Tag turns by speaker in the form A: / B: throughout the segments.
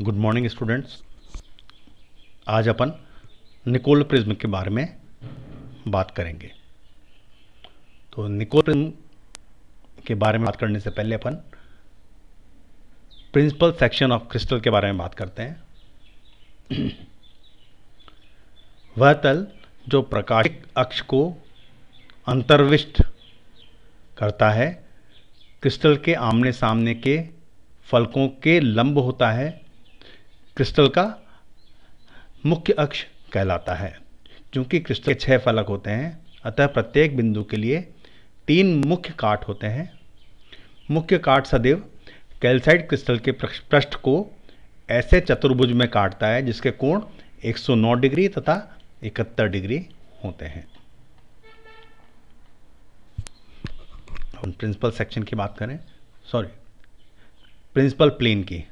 A: good morning students आज अपन Nicol prism के बारे में बात करेंगे तो निकोल प्रिज्म के बारे में बात करने से पहले अपन प्रिंसिपल सेक्शन ऑफ क्रिस्टल के बारे में बात करते हैं वह तल जो प्रकाशिक अक्ष को अंतर्विष्ट करता है क्रिस्टल के आमने सामने के फलकों के लंब होता है क्रिस्टल का मुख्य अक्ष कहलाता है क्योंकि क्रिस्टल के छह फलक होते हैं अतः प्रत्येक बिंदु के लिए तीन मुख्य काट होते हैं मुख्य काट सदैव कैल्साइड क्रिस्टल के पृष्ठ को ऐसे चतुर्भुज में काटता है जिसके कोण 109 डिग्री तथा 71 डिग्री होते हैं प्रिंसिपल सेक्शन की बात करें सॉरी प्रिंसिपल प्लेन की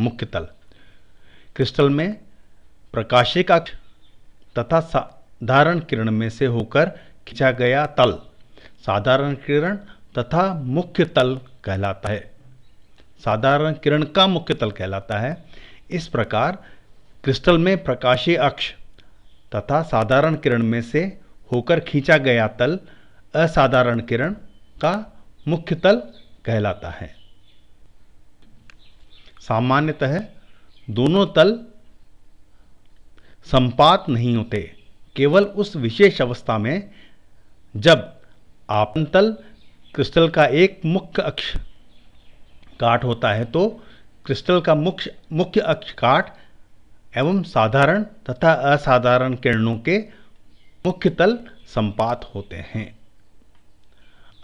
A: मुख्य तल क्रिस्टल में प्रकाशिक अक्ष तथा साधारण किरण में से होकर खींचा गया तल साधारण किरण तथा मुख्य तल कहलाता है साधारण किरण का मुख्य तल कहलाता है इस प्रकार क्रिस्टल में प्रकाशीय अक्ष तथा साधारण किरण में से होकर खींचा गया तल असाधारण किरण का मुख्य तल कहलाता है सामान्यतः दोनों तल संपात नहीं होते केवल उस विशेष अवस्था में जब आपन तल क्रिस्टल का एक मुख्य अक्ष काट होता है तो क्रिस्टल का मुख्य मुख्य अक्ष काट एवं साधारण तथा असाधारण किरणों के मुख्य तल संपात होते हैं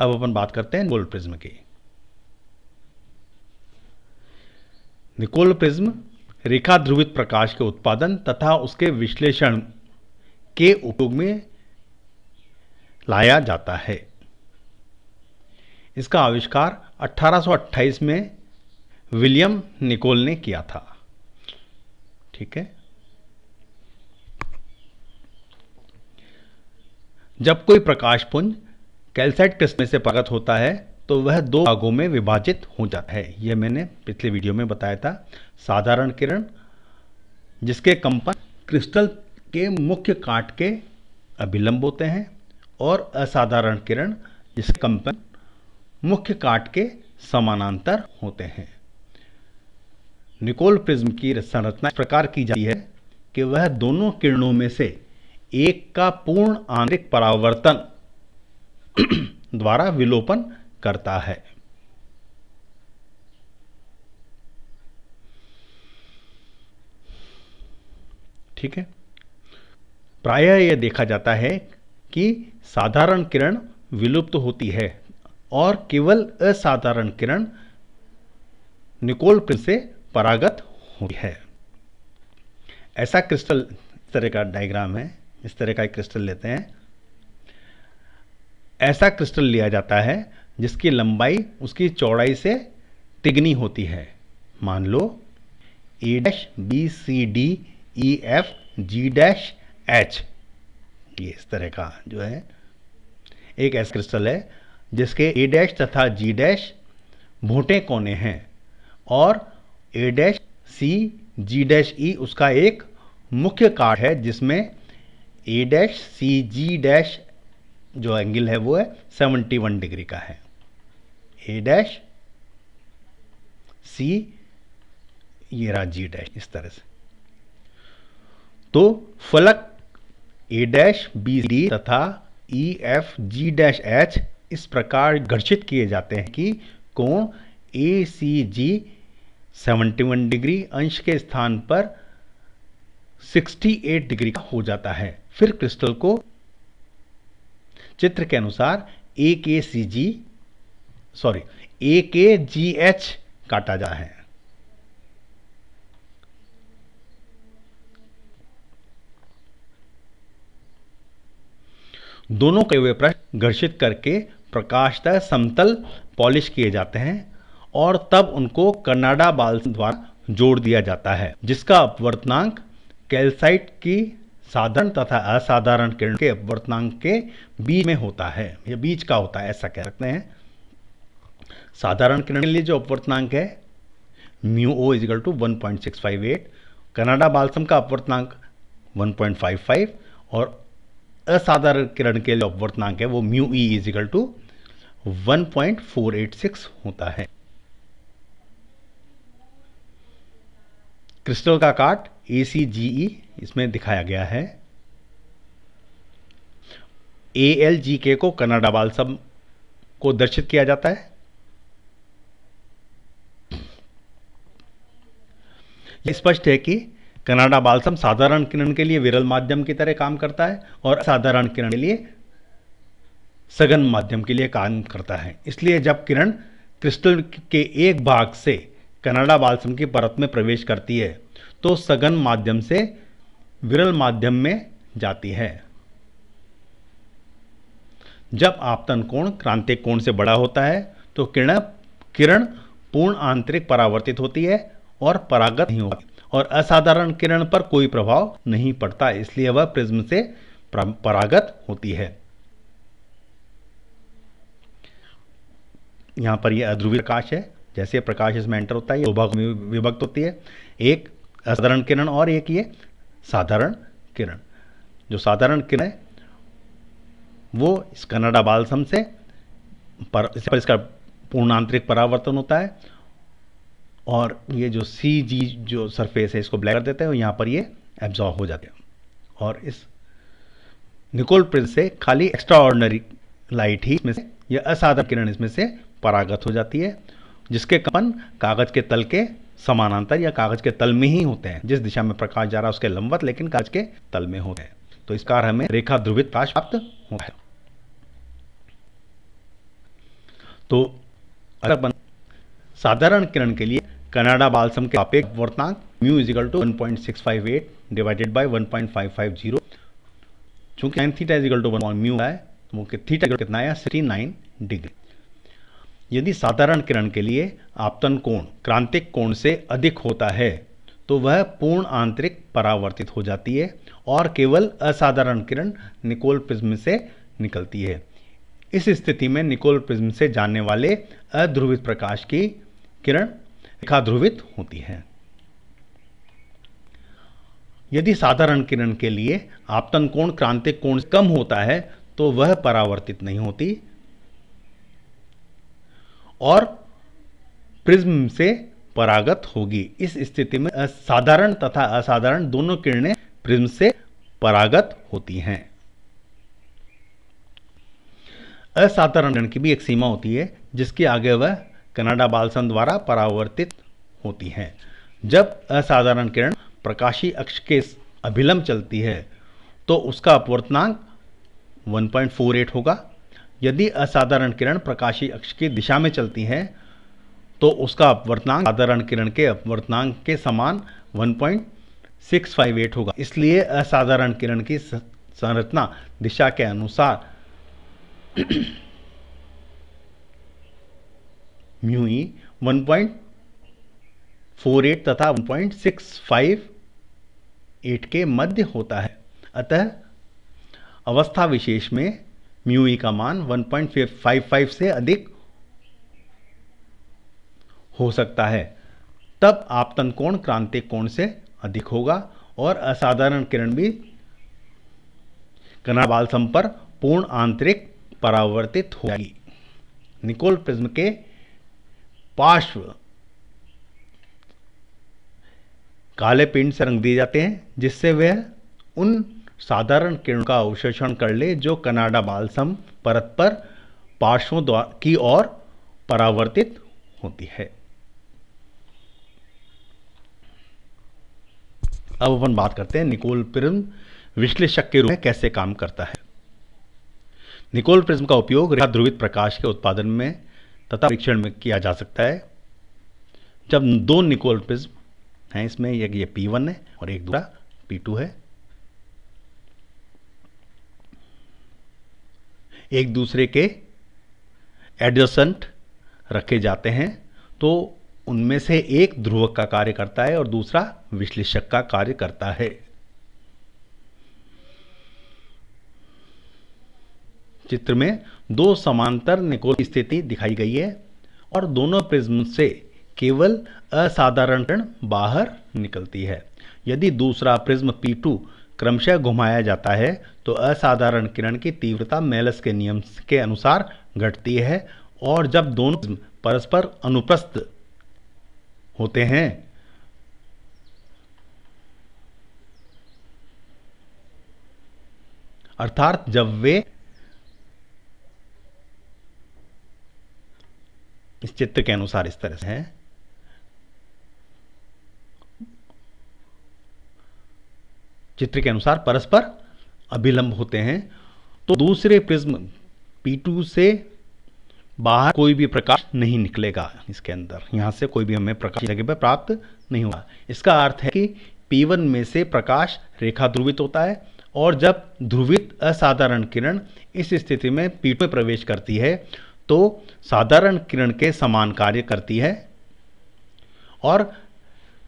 A: अब अपन बात करते हैं निकोल प्रिज्म की निकोल प्रिज्म रेखा ध्रुवित प्रकाश के उत्पादन तथा उसके विश्लेषण के उपयोग में लाया जाता है इसका आविष्कार 1828 में विलियम निकोल ने किया था ठीक है जब कोई प्रकाशपुंज कैल्साइट क्रिस्ट में से प्रगत होता है तो वह दो भागों में विभाजित हो जाता है यह मैंने पिछले वीडियो में बताया था साधारण किरण जिसके कंपन क्रिस्टल के मुख्य काट के अभिलंब होते हैं और असाधारण किरण जिसके कंपन मुख्य काट के समानांतर होते हैं निकोल प्रिज्म की संरचना प्रकार की जाती है कि वह दोनों किरणों में से एक का पूर्ण आंतरिक परावर्तन द्वारा विलोपन करता है ठीक है प्रायः यह देखा जाता है कि साधारण किरण विलुप्त होती है और केवल असाधारण किरण निकोल प्रिंस से परागत होती है ऐसा क्रिस्टल इस तरह का डायग्राम है इस तरह का एक क्रिस्टल लेते हैं ऐसा क्रिस्टल लिया जाता है जिसकी लंबाई उसकी चौड़ाई से तिगनी होती है मान लो A dash B C D E F G dash H ये इस तरह का जो है एक ऐसा क्रिस्टल है जिसके ए डैश तथा जी डैश भूटे कोने हैं और ए डैश सी जी डैश ई उसका एक मुख्य कार्ड है जिसमें A dash C G dash जो एंगल है वो है 71 डिग्री का है ए डैश सी ये रहा जी डैश इस तरह से तो फलक ए डैश बी डी तथा E F G dash H इस प्रकार घर्षित किए जाते हैं कि कोण A C G seventy one degree अंश के स्थान पर 68 डिग्री का हो जाता है फिर क्रिस्टल को चित्र के अनुसार ए के सी जी सॉरी ए के जी एच काटा जा है दोनों के हुए प्रश्न घर्षित करके तय समतल पॉलिश किए जाते हैं और तब उनको कनाडा बाल द्वारा जोड़ दिया जाता है जिसका अपवर्तनांक कैल्साइट की साधारण तथा असाधारण किरण के अपवर्तनांक के बीच में होता है या बीच का होता है ऐसा कह सकते हैं साधारण किरण के लिए जो अपवर्तनांक है mu O equal to one point six five eight Canada balsam का अपवर्तनांक वन पॉइंट फाइव फाइव और असाधारण किरण के लिए अपवर्तनांक है वो mu E equal to one point four eight six होता है क्रिस्टल का काट ए सी जी ई इसमें दिखाया गया है ए एल जी के को कनाडा बालसम को दर्शित किया जाता है स्पष्ट है कि कनाडा बालसम साधारण किरण के लिए विरल माध्यम की तरह काम करता है और साधारण किरण के लिए सघन माध्यम के लिए काम करता है इसलिए जब किरण क्रिस्टल के एक भाग से कनाडा बालसम की परत में प्रवेश करती है तो सघन माध्यम से विरल माध्यम में जाती है जब आपतन कोण क्रांतिक कोण से बड़ा होता है तो किरण किरण पूर्ण आंतरिक परावर्तित होती है और परागत नहीं होगा और असाधारण किरण पर कोई प्रभाव नहीं पड़ता इसलिए वह प्रिज्म से परागत होती है यहां पर यह अध्रुवी प्रकाश है जैसे प्रकाश इसमें एंटर होता है दो भाग में विभक्त होती है एक असाधारण किरण और एक ये साधारण किरण जो साधारण किरण है वो इस कनाडा बालसम से पर, इस पर इसका पूर्णांतरिक परावर्तन होता है और ये जो सी जी जो सरफेस है इसको ब्लैक कर देते हैं और यहाँ पर ये एब्जॉर्व हो जाते हैं और इस निकोल प्रिंस से खाली एक्स्ट्रा ऑर्डनरी लाइट ही इसमें से यह असाधारण किरण इसमें से परागत हो जाती है जिसके कपन कागज के तल के समानांतर या कागज के तल में ही होते हैं जिस दिशा में प्रकाश जा रहा है उसके लंबवत लेकिन कागज के तल में होते हैं तो इस कार हमें रेखा ध्रुवित प्रकाश प्राप्त होता है तो साधारण किरण के लिए कनाडा बालसम के आपे वर्तनांक mu equal to one point six five eight divided by one point five five zero चूंकि N theta equal to one mu है तो वो थीटा कितना आया सिक्सटी नाइन डिग्री यदि साधारण किरण के लिए आपतन कोण क्रांतिक कोण से अधिक होता है तो वह पूर्ण आंतरिक परावर्तित हो जाती है और केवल असाधारण किरण निकोल प्रिज्म से निकलती है इस स्थिति में निकोल प्रिज्म से जाने वाले अध्रुवित प्रकाश की किरण रेखा ध्रुवित होती है यदि साधारण किरण के लिए आपतन कोण क्रांतिक कोण कम होता है तो वह परावर्तित नहीं होती और प्रिज्म से परागत होगी इस स्थिति में साधारण तथा असाधारण दोनों किरणें प्रिज्म से परागत होती हैं असाधारण किरण की भी एक सीमा होती है जिसके आगे वह कनाडा बालसन द्वारा परावर्तित होती हैं जब असाधारण किरण प्रकाशी अक्ष के अभिलंब चलती है तो उसका अपवर्तनांक 1.48 होगा यदि असाधारण किरण प्रकाशी अक्ष की दिशा में चलती है तो उसका अपवर्तनांक साधारण किरण के अपवर्तनांक के समान 1.658 होगा इसलिए असाधारण किरण की संरचना दिशा के अनुसार म्यू ई 1.48 तथा 1.658 के मध्य होता है अतः अवस्था विशेष में म्यू ई का मान 1.55 से अधिक हो सकता है तब आपतन कोण क्रांतिक कोण से अधिक होगा और असाधारण किरण भी कनाबाल सम पर पूर्ण आंतरिक परावर्तित होगी निकोल प्रिज्म के पार्श्व काले पिंड से रंग दिए जाते हैं जिससे वह उन साधारण किरण का अवशोषण कर ले जो कनाडा बालसम परत पर पार्श्वों की ओर परावर्तित होती है अब अपन बात करते हैं निकोल प्रिज्म विश्लेषक के रूप में कैसे काम करता है निकोल प्रिज्म का उपयोग ध्रुवित प्रकाश के उत्पादन में तथा परीक्षण में किया जा सकता है जब दो निकोल प्रिज्म हैं इसमें एक ये पी वन है और एक दूसरा पी टू है एक दूसरे के एडजसेंट रखे जाते हैं तो उनमें से एक ध्रुवक का कार्य करता है और दूसरा विश्लेषक का कार्य करता है चित्र में दो समांतर निकोल स्थिति दिखाई गई है और दोनों प्रिज्म से केवल असाधारण किरण बाहर निकलती है यदि दूसरा प्रिज्म P2 क्रमशः घुमाया जाता है तो असाधारण किरण की तीव्रता मेलस के नियम के अनुसार घटती है और जब दोनों परस्पर अनुप्रस्थ होते हैं अर्थात जब वे इस चित्र के अनुसार इस तरह से है चित्र के अनुसार परस्पर अभिलंब होते हैं तो दूसरे प्रिज्म P2 से बाहर कोई भी प्रकाश नहीं निकलेगा इसके अंदर यहां से कोई भी हमें प्रकाश जगह पर प्राप्त नहीं होगा इसका अर्थ है कि P1 में से प्रकाश रेखा ध्रुवित होता है और जब ध्रुवित असाधारण किरण इस स्थिति में P2 में प्रवेश करती है तो साधारण किरण के समान कार्य करती है और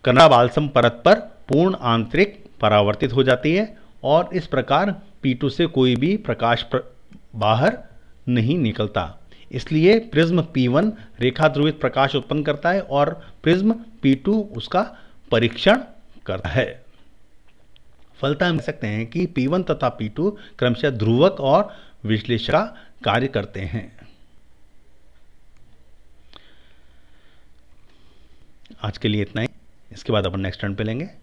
A: कनाबालसम बालसम परत पर पूर्ण आंतरिक परावर्तित हो जाती है और इस प्रकार पीटू से कोई भी प्रकाश प्र... बाहर नहीं निकलता इसलिए प्रिज्म P1 रेखा ध्रुवित प्रकाश उत्पन्न करता है और प्रिज्म P2 उसका परीक्षण करता है फलता हम कह सकते हैं कि P1 तथा P2 क्रमशः ध्रुवक और विश्लेषक कार्य करते हैं आज के लिए इतना ही इसके बाद अपन नेक्स्ट टर्न पे लेंगे